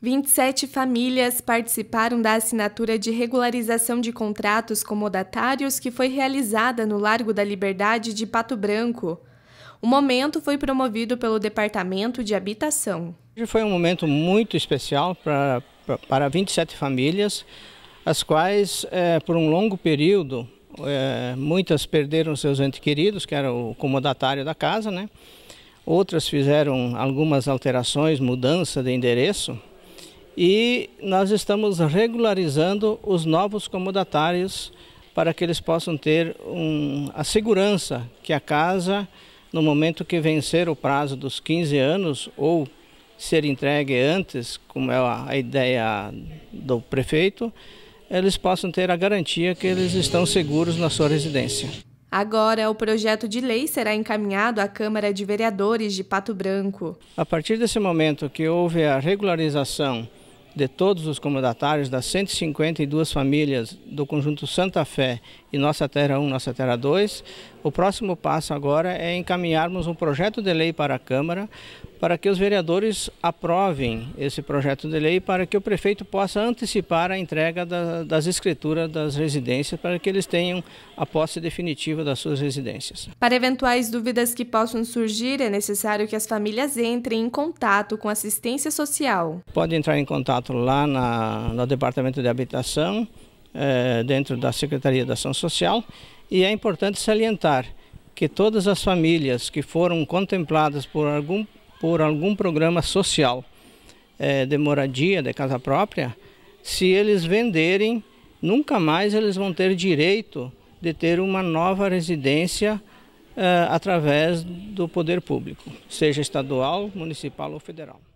27 famílias participaram da assinatura de regularização de contratos comodatários que foi realizada no Largo da Liberdade de Pato Branco. O momento foi promovido pelo Departamento de Habitação. Foi um momento muito especial para, para 27 famílias, as quais, é, por um longo período, é, muitas perderam seus entes queridos, que era o comodatário da casa, né? Outras fizeram algumas alterações, mudança de endereço, e nós estamos regularizando os novos comodatários para que eles possam ter um, a segurança que a casa, no momento que vencer o prazo dos 15 anos ou ser entregue antes, como é a ideia do prefeito, eles possam ter a garantia que eles estão seguros na sua residência. Agora, o projeto de lei será encaminhado à Câmara de Vereadores de Pato Branco. A partir desse momento que houve a regularização de todos os comandatários das 152 famílias do conjunto Santa Fé e Nossa Terra 1, Nossa Terra 2, o próximo passo agora é encaminharmos um projeto de lei para a Câmara para que os vereadores aprovem esse projeto de lei para que o prefeito possa antecipar a entrega da, das escrituras das residências para que eles tenham a posse definitiva das suas residências. Para eventuais dúvidas que possam surgir, é necessário que as famílias entrem em contato com assistência social. Pode entrar em contato lá na, no Departamento de Habitação, é, dentro da Secretaria da Ação Social, e é importante salientar que todas as famílias que foram contempladas por algum por algum programa social é, de moradia, de casa própria, se eles venderem, nunca mais eles vão ter direito de ter uma nova residência é, através do poder público, seja estadual, municipal ou federal.